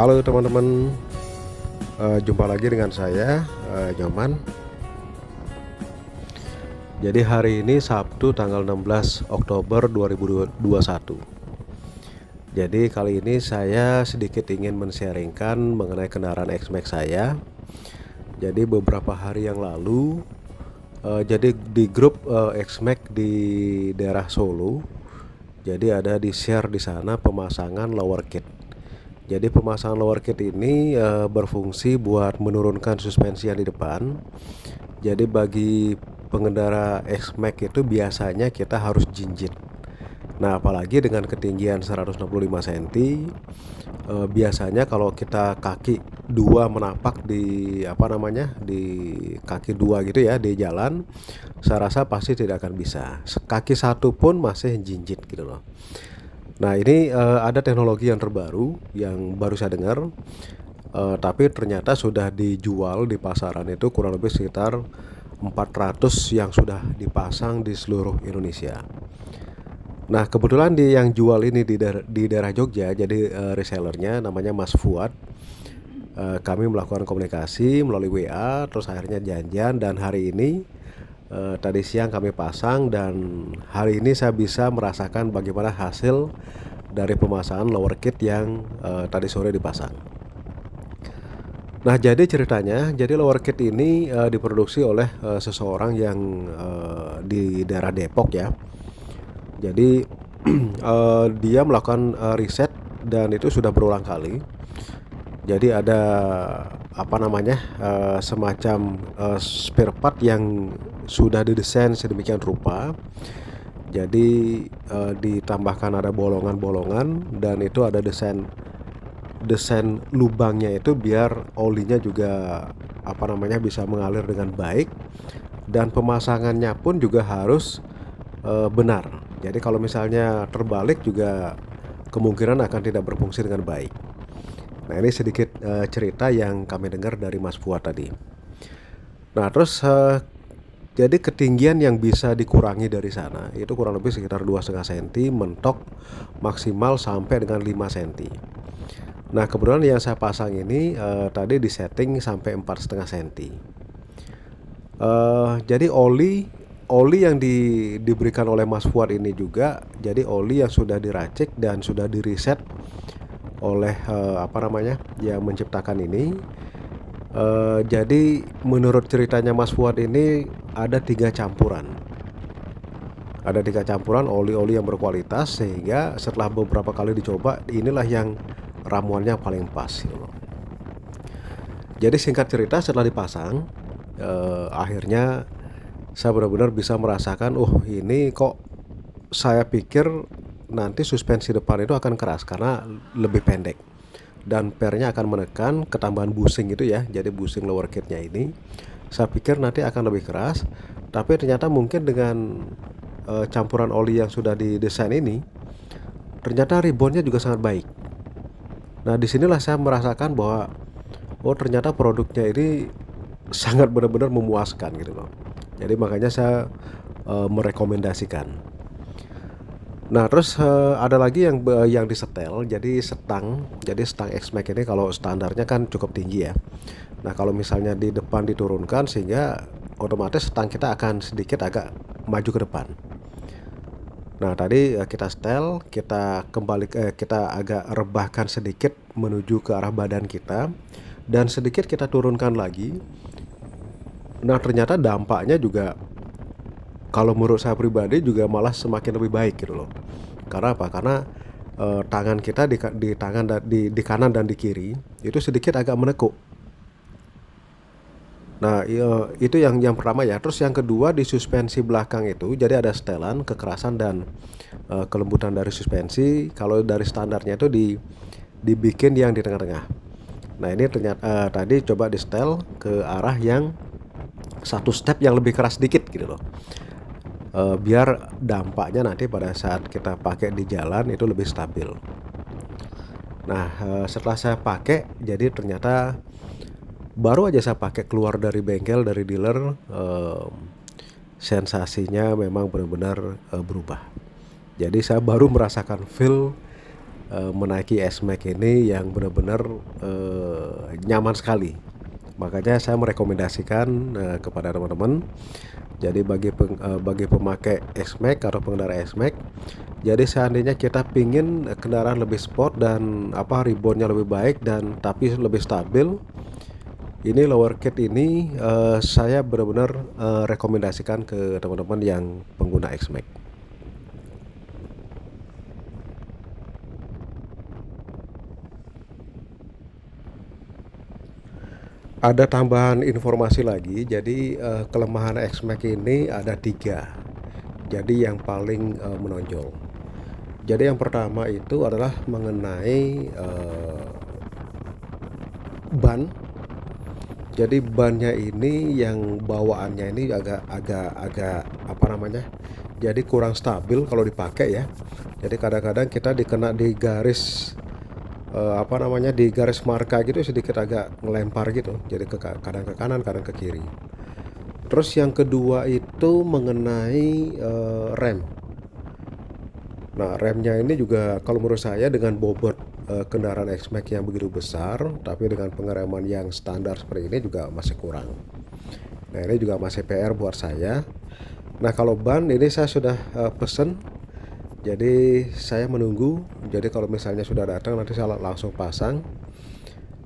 Halo teman-teman, uh, jumpa lagi dengan saya uh, Nyoman. Jadi hari ini Sabtu tanggal 16 Oktober 2021. Jadi kali ini saya sedikit ingin men mengenai kendaraan X-Max saya. Jadi beberapa hari yang lalu uh, jadi di grup uh, X-Max di daerah Solo jadi ada di share di sana pemasangan lower kit jadi pemasangan lower kit ini e, berfungsi buat menurunkan suspensi yang di depan. Jadi bagi pengendara X-Max itu biasanya kita harus jinjit. Nah, apalagi dengan ketinggian 165 cm, e, biasanya kalau kita kaki dua menapak di apa namanya? di kaki dua gitu ya di jalan, saya rasa pasti tidak akan bisa. Kaki satu pun masih jinjit gitu loh. Nah, ini uh, ada teknologi yang terbaru yang baru saya dengar, uh, tapi ternyata sudah dijual di pasaran itu kurang lebih sekitar 400 yang sudah dipasang di seluruh Indonesia. Nah, kebetulan di yang jual ini di, daer di daerah Jogja, jadi uh, resellernya namanya Mas Fuad. kami melakukan komunikasi melalui WA, terus akhirnya janjian dan hari ini Eh, tadi siang kami pasang dan hari ini saya bisa merasakan bagaimana hasil dari pemasangan lower kit yang eh, tadi sore dipasang. Nah jadi ceritanya, jadi lower kit ini eh, diproduksi oleh seseorang yang di daerah Depok ya. Jadi dia melakukan riset dan itu sudah berulang kali jadi ada apa namanya uh, semacam uh, spare part yang sudah didesain sedemikian rupa. Jadi uh, ditambahkan ada bolongan-bolongan dan itu ada desain desain lubangnya itu biar olinya juga apa namanya bisa mengalir dengan baik dan pemasangannya pun juga harus e, benar. Jadi kalau misalnya terbalik juga kemungkinan akan tidak berfungsi dengan baik. Nah ini sedikit uh, cerita yang kami dengar dari Mas Fuad tadi. Nah terus uh, jadi ketinggian yang bisa dikurangi dari sana itu kurang lebih sekitar 2,5 cm mentok maksimal sampai dengan 5 cm. Nah kebetulan yang saya pasang ini uh, tadi di setting sampai 4,5 cm. Uh, jadi oli oli yang di, diberikan oleh Mas Fuad ini juga jadi oli yang sudah diracik dan sudah di reset oleh uh, apa namanya yang menciptakan ini. Uh, jadi menurut ceritanya Mas Fuad ini ada tiga campuran. Ada tiga campuran oli-oli yang berkualitas sehingga setelah beberapa kali dicoba inilah yang ramuannya paling pas. Gitu jadi singkat cerita setelah dipasang uh, akhirnya saya benar-benar bisa merasakan, uh ini kok saya pikir nanti suspensi depan itu akan keras karena lebih pendek dan pernya akan menekan ketambahan busing itu ya jadi busing lower kitnya ini saya pikir nanti akan lebih keras tapi ternyata mungkin dengan e, campuran oli yang sudah didesain ini ternyata reboundnya juga sangat baik nah disinilah saya merasakan bahwa oh ternyata produknya ini sangat benar-benar memuaskan gitu loh jadi makanya saya e, merekomendasikan Nah, terus uh, ada lagi yang uh, yang disetel, jadi setang. Jadi setang X-Max ini kalau standarnya kan cukup tinggi ya. Nah, kalau misalnya di depan diturunkan sehingga otomatis setang kita akan sedikit agak maju ke depan. Nah, tadi uh, kita setel, kita kembali uh, kita agak rebahkan sedikit menuju ke arah badan kita dan sedikit kita turunkan lagi. Nah, ternyata dampaknya juga kalau menurut saya pribadi juga malah semakin lebih baik gitu loh. Karena apa? Karena e, tangan kita di, di tangan di, di kanan dan di kiri itu sedikit agak menekuk. Nah, e, itu yang yang pertama ya. Terus yang kedua di suspensi belakang itu jadi ada setelan, kekerasan dan e, kelembutan dari suspensi. Kalau dari standarnya itu di dibikin yang di tengah-tengah. Nah, ini ternyata uh, eh, tadi coba di setel ke arah yang satu step yang lebih keras sedikit gitu loh uh, biar dampaknya nanti pada saat kita pakai di jalan itu lebih stabil. Nah, uh, setelah saya pakai, jadi ternyata baru aja saya pakai keluar dari bengkel dari dealer, uh, sensasinya memang benar-benar uh, berubah. Jadi saya baru merasakan feel uh, menaiki S-Max ini yang benar-benar uh, nyaman sekali. Makanya saya merekomendasikan uh, kepada teman-teman jadi bagi peng, uh, bagi pemakai x max atau pengendara x max jadi seandainya kita pingin kendaraan lebih sport dan apa reboundnya lebih baik dan tapi lebih stabil, ini lower kit ini uh, saya benar-benar uh, rekomendasikan ke teman-teman yang pengguna X-Max. ada tambahan informasi lagi. Jadi uh, kelemahan XMac ini ada tiga. Jadi yang paling uh, menonjol. Jadi yang pertama itu adalah mengenai uh, ban. Jadi bannya ini yang bawaannya ini agak agak agak apa namanya? Jadi kurang stabil kalau dipakai ya. Jadi kadang-kadang kita dikena di garis uh, apa namanya di garis marka gitu sedikit agak melempar gitu jadi ke kadang ke kanan kadang ke kiri terus yang kedua itu mengenai uh, rem nah remnya ini juga kalau menurut saya dengan bobot uh, kendaraan X-Max yang begitu besar tapi dengan pengereman yang standar seperti ini juga masih kurang nah ini juga masih PR buat saya nah kalau ban ini saya sudah uh, pesen jadi saya menunggu jadi kalau misalnya sudah datang nanti saya langsung pasang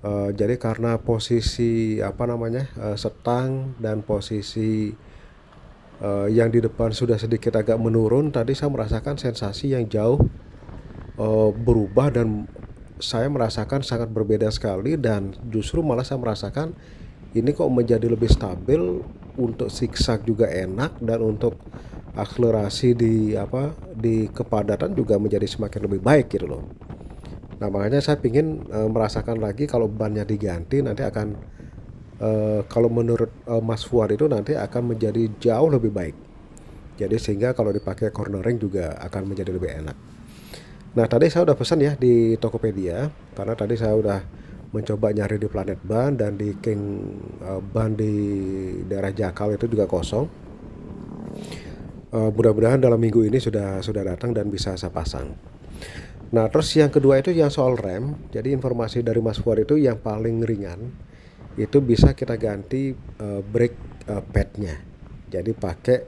uh, jadi karena posisi apa namanya uh, setang dan posisi uh, yang di depan sudah sedikit agak menurun tadi saya merasakan sensasi yang jauh uh, berubah dan saya merasakan sangat berbeda sekali dan justru malah saya merasakan ini kok menjadi lebih stabil untuk zigzag juga enak dan untuk akselerasi di apa di kepadatan juga menjadi semakin lebih baik gitu loh. Nah makanya saya ingin e, eh, merasakan lagi kalau bannya diganti nanti akan e, kalau menurut e, Mas Fuad itu nanti akan menjadi jauh lebih baik. Jadi sehingga kalau dipakai cornering juga akan menjadi lebih enak. Nah tadi saya udah pesan ya di Tokopedia karena tadi saya udah mencoba nyari di planet ban dan di king uh, ban di daerah Jakal itu juga kosong uh, mudah-mudahan dalam minggu ini sudah sudah datang dan bisa saya pasang nah terus yang kedua itu yang soal rem jadi informasi dari Mas Fuad itu yang paling ringan itu bisa kita ganti uh, brake uh, padnya jadi pakai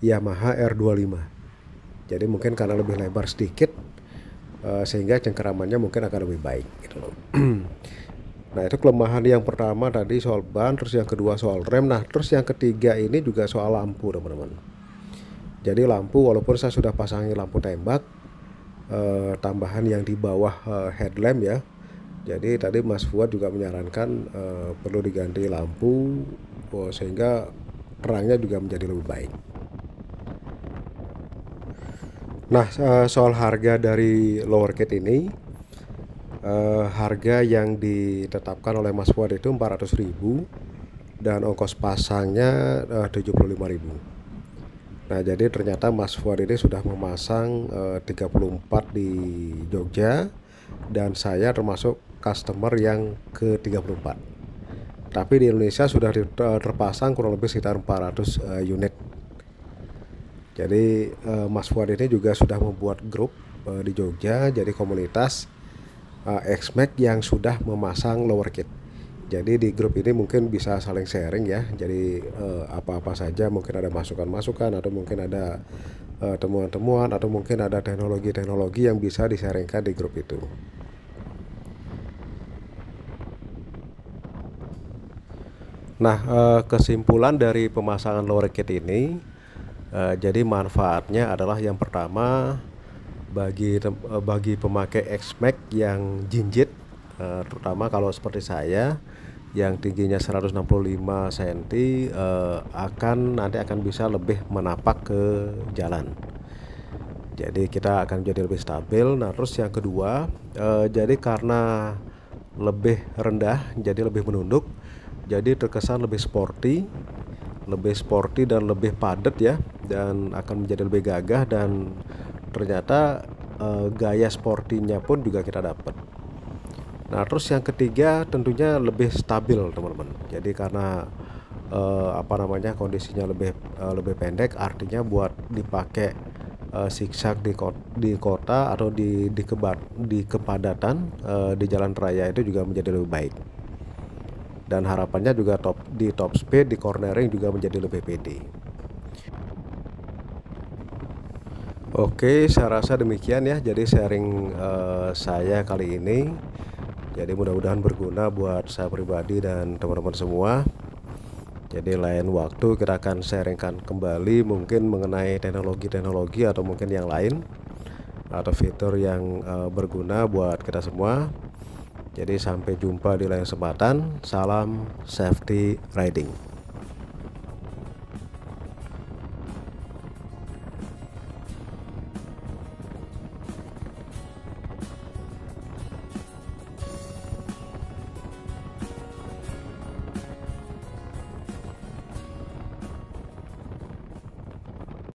Yamaha R25 jadi mungkin karena lebih lebar sedikit sehingga cengkeramannya mungkin akan lebih baik gitu Nah itu kelemahan yang pertama tadi soal ban, terus yang kedua soal rem, nah terus yang ketiga ini juga soal lampu teman-teman. Jadi lampu walaupun saya sudah pasangi lampu tembak, eh, tambahan yang di bawah eh, headlamp ya. Jadi tadi Mas Fuad juga menyarankan eh, perlu diganti lampu eh, sehingga terangnya juga menjadi lebih baik. Nah eh, soal harga dari lower kit ini uh, harga yang ditetapkan oleh Mas Fuad itu 400.000 dan ongkos pasangnya eh, uh, 75.000. Nah, jadi ternyata Mas Fuad ini sudah memasang eh, uh, 34 di Jogja dan saya termasuk customer yang ke-34. Tapi di Indonesia sudah terpasang kurang lebih sekitar 400 uh, unit. Jadi uh, Mas Fuad ini juga sudah membuat grup di Jogja, jadi komunitas uh, XMac yang sudah memasang lower kit. Jadi di grup ini mungkin bisa saling sharing ya. Jadi apa uh, apa-apa saja mungkin ada masukan-masukan atau mungkin ada temuan uh, temuan-temuan atau mungkin ada teknologi-teknologi yang bisa disaringkan di grup itu. Nah, uh, kesimpulan dari pemasangan lower kit ini jadi manfaatnya adalah yang pertama bagi eh, bagi pemakai Xmax yang jinjit eh, terutama kalau seperti saya yang tingginya 165 cm eh, akan nanti akan bisa lebih menapak ke jalan. Jadi kita akan jadi lebih stabil. Nah, terus yang kedua, jadi karena lebih rendah, jadi lebih menunduk, jadi terkesan lebih sporty, lebih sporty dan lebih padat ya dan akan menjadi lebih gagah dan ternyata uh, gaya sportinya pun juga kita dapat nah terus yang ketiga tentunya lebih stabil teman-teman jadi karena uh, apa namanya kondisinya lebih uh, lebih pendek artinya buat dipakai uh, siksak di kota, di kota atau di di, kebat, di kepadatan uh, di jalan raya itu juga menjadi lebih baik dan harapannya juga top di top speed di cornering juga menjadi lebih pede. Oke, saya rasa demikian ya. Jadi sharing uh, saya kali ini. Jadi mudah-mudahan berguna buat saya pribadi dan teman-teman semua. Jadi lain waktu kita akan sharingkan kembali mungkin mengenai teknologi-teknologi atau mungkin yang lain atau fitur yang uh, berguna buat kita semua. Jadi sampai jumpa di lain kesempatan. Salam safety riding.